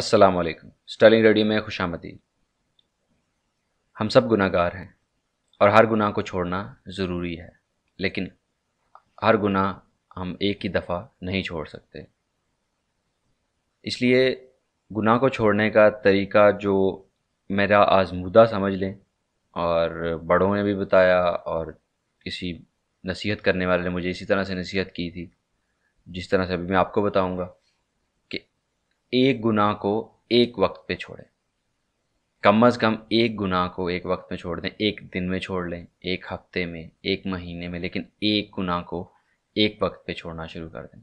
अस्सलाम वालेकुम Stirling radio में खुश आमदीद हम सब गुनाहगार हैं और हर गुनाह को छोड़ना ज़रूरी है लेकिन हर गुनाह हम एक ही दफ़ा नहीं छोड़ सकते इसलिए गुनाह को छोड़ने का तरीका जो मेरा आजमूदा समझ लें और बड़ों ने भी बताया और किसी नसीहत करने वाले ने मुझे इसी तरह से नसीहत की थी जिस तरह से अभी मैं आपको बताऊंगा एक गुनाह को एक वक्त पे छोड़ें कम अज़ कम एक गुनाह को एक वक्त में छोड़ दें एक दिन में छोड़ लें एक हफ्ते में एक महीने में लेकिन एक गुनाह को एक वक्त पे छोड़ना शुरू कर दें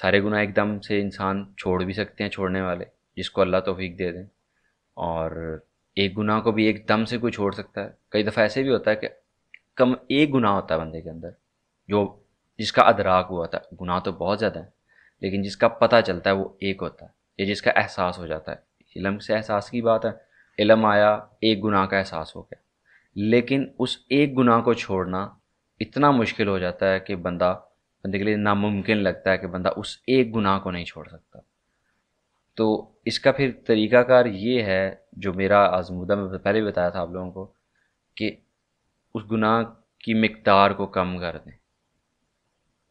सारे गुनाह एकदम से इंसान छोड़ भी सकते हैं छोड़ने वाले जिसको अल्लाह तोफीक दे दें और एक गुनाह को भी एकदम से कोई छोड़ सकता है कई दफ़ा ऐसे भी होता है कि कम एक गुनाह होता है बंदे के अंदर जो जिसका अदराक हुआ था गुनाह तो बहुत ज़्यादा है लेकिन जिसका पता चलता है वो एक होता है या जिसका एहसास हो जाता है इलम से एहसास की बात है इलम आया एक गुनाह का एहसास हो गया लेकिन उस एक गुनाह को छोड़ना इतना मुश्किल हो जाता है कि बंदा बंदे के लिए नामुमकिन लगता है कि बंदा उस एक गुनाह को नहीं छोड़ सकता तो इसका फिर तरीक़ाकार ये है जो मेरा आजमूदा में पहले भी बताया था आप लोगों को कि उस गुनाह की मकदार को कम कर दें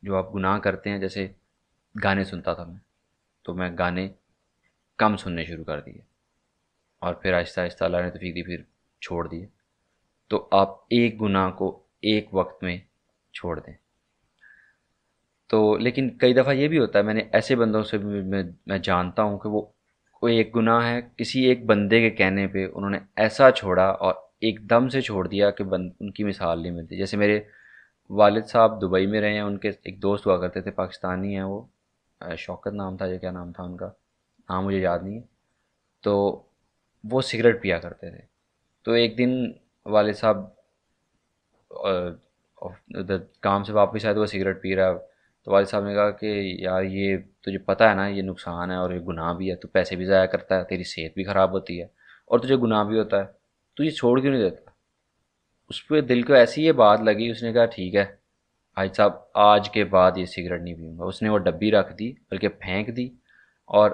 जो आप गुनाह करते हैं जैसे गाने सुनता था मैं तो मैं गाने कम सुनने शुरू कर दिए और फिर आहिस्ता आहिस्ता अल्लाह ने तफीक दी फिर छोड़ दिए तो आप एक गुनाह को एक वक्त में छोड़ दें तो लेकिन कई दफ़ा ये भी होता है मैंने ऐसे बंदों से भी मैं मैं जानता हूँ कि वो कोई एक गुनाह है किसी एक बंदे के कहने पे उन्होंने ऐसा छोड़ा और एकदम से छोड़ दिया कि बंद उनकी मिसाल नहीं मिलती जैसे मेरे वालिद साहब दुबई में रहे हैं उनके एक दोस्त हुआ करते थे पाकिस्तानी हैं वो शौकत नाम था या क्या नाम था उनका नाम हाँ, मुझे याद नहीं है तो वो सिगरेट पिया करते थे तो एक दिन वाले साहब काम से वापस आए तो वो सिगरेट पी रहा है तो वाले साहब ने कहा कि यार ये तुझे पता है ना ये नुकसान है और ये गुनाह भी है तू पैसे भी ज़ाया करता है तेरी सेहत भी ख़राब होती है और तुझे गुनाह भी होता है तू ये छोड़ क्यों नहीं देता उस पर दिल को ऐसी ये बात लगी उसने कहा ठीक है भाई साहब आज के बाद ये सिगरेट नहीं पीऊँगा उसने वो डब्बी रख दी बल्कि फेंक दी और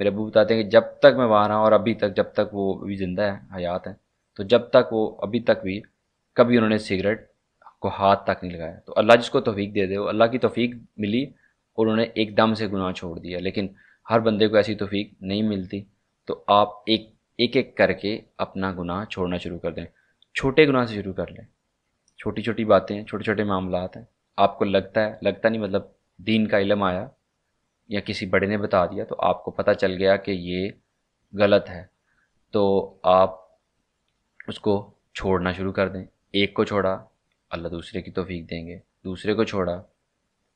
मेरे अबू बताते हैं कि जब तक मैं वहाँ रहा और अभी तक जब तक वो अभी ज़िंदा है हयात है तो जब तक वो अभी तक भी कभी उन्होंने सिगरेट को हाथ तक नहीं लगाया तो अल्लाह जिसको तोफ़ीक दे दे वो अल्लाह की तोफ़ीक मिली और उन्होंने एकदम से गुनाह छोड़ दिया लेकिन हर बंदे को ऐसी तोफ़ीक नहीं मिलती तो आप एक एक एक करके अपना गुनाह छोड़ना शुरू कर दें छोटे गुनाह से शुरू कर लें छोटी छोटी बातें छोटे छोटे मामलात हैं आपको लगता है लगता नहीं मतलब दीन का इलम आया या किसी बड़े ने बता दिया तो आपको पता चल गया कि ये गलत है तो आप उसको छोड़ना शुरू कर दें एक को छोड़ा अल्लाह दूसरे की तोफीक देंगे दूसरे को छोड़ा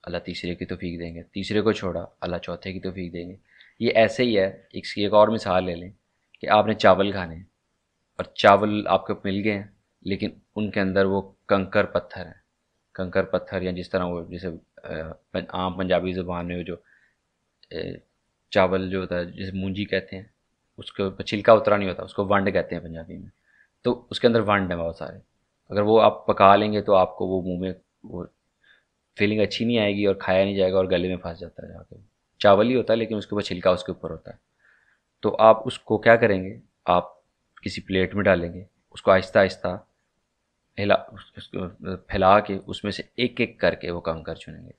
अल्लाह तीसरे की तोफीक देंगे तीसरे को छोड़ा अल्लाह चौथे की तोफीक देंगे ये ऐसे ही है इसकी एक और मिसाल ले लें कि आपने चावल खाने और चावल आपको मिल गए हैं लेकिन उनके अंदर वो कंकर पत्थर है कंकर पत्थर या जिस तरह वो जैसे आम पंजाबी जबान में जो चावल जो होता है जिसे मूंजी कहते हैं उसके ऊपर छिलका उतरा नहीं होता उसको वंड कहते हैं पंजाबी में तो उसके अंदर वंड है बहुत सारे अगर वो आप पका लेंगे तो आपको वो मुंह में वो फीलिंग अच्छी नहीं आएगी और खाया नहीं जाएगा और गले में फंस जाता है जाकर चावल ही होता है लेकिन उसके ऊपर छिलका उसके ऊपर होता है तो आप उसको क्या करेंगे आप किसी प्लेट में डालेंगे उसको आहिस्ता आहिस्ता हिला फैला के उसमें से एक एक करके वो काम कर चुनेंगे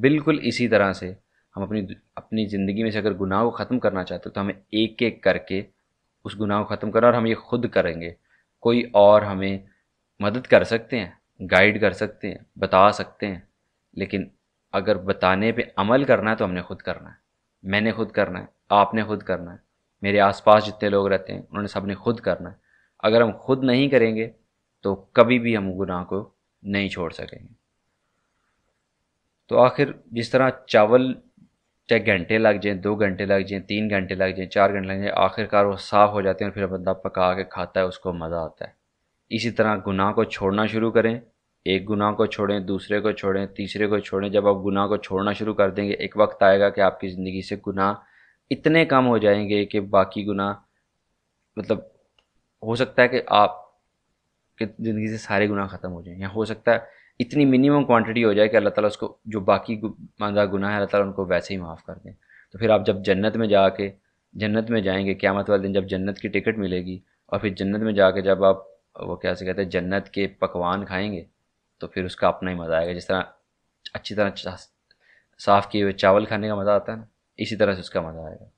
बिल्कुल इसी तरह से हम अपनी अपनी ज़िंदगी में से अगर गुनाह को ख़त्म करना चाहते हो तो हमें एक एक करके उस गुनाह को ख़त्म करना और हम ये खुद करेंगे कोई और हमें मदद कर सकते हैं गाइड कर सकते हैं बता सकते हैं लेकिन अगर बताने पे अमल करना है तो हमने खुद करना है मैंने खुद करना है आपने खुद करना है मेरे आसपास जितने लोग रहते हैं उन्होंने सबने खुद करना है अगर हम खुद नहीं करेंगे तो कभी भी हम गुनाह को नहीं छोड़ सकेंगे तो आखिर जिस तरह चावल चाहे घंटे लग जाएँ दो घंटे लग जाएँ तीन घंटे लग जाएँ चार घंटे लग जाएँ आखिरकार वो साफ़ हो जाते हैं और फिर बंदा पका के खाता है उसको मज़ा आता है इसी तरह गुनाह को छोड़ना शुरू करें एक गुनाह को छोड़ें दूसरे को छोड़ें तीसरे को छोड़ें जब आप गुनाह को छोड़ना शुरू कर देंगे एक वक्त आएगा कि आपकी ज़िंदगी से गुनाह इतने कम हो जाएंगे कि बाकी गुनाह मतलब हो सकता है कि आप कि ज़िंदगी से सारे गुनाह ख़त्म हो जाएँ या हो सकता है इतनी मिनिमम क्वान्टिटी हो जाए कि अल्लाह ताली उसको जो बाकी मांदा गुनाह है अल्लाह ताला उनको वैसे ही माफ़ कर दें तो फिर आप जब जन्नत में जा के जन्नत में जाएंगे क़्यामत वाले दिन जब जन्नत की टिकट मिलेगी और फिर जन्नत में जाके जब आप वो क्या से कहते हैं जन्नत के पकवान खाएंगे तो फिर उसका अपना ही मज़ा आएगा जिस तरह अच्छी तरह साफ़ किए हुए चावल खाने का मज़ा आता है ना इसी तरह से उसका मज़ा आएगा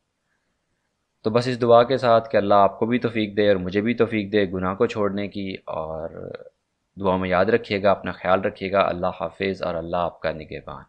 तो बस इस दुआ के साथ कि अल्लाह आपको भी तोफ़ी दे और मुझे भी तोफ़ी दे गुनाह को छोड़ने की और दुआ में याद रखिएगा अपना ख्याल रखिएगा अल्लाह हाफिज़ और अल्लाह आपका निगेबान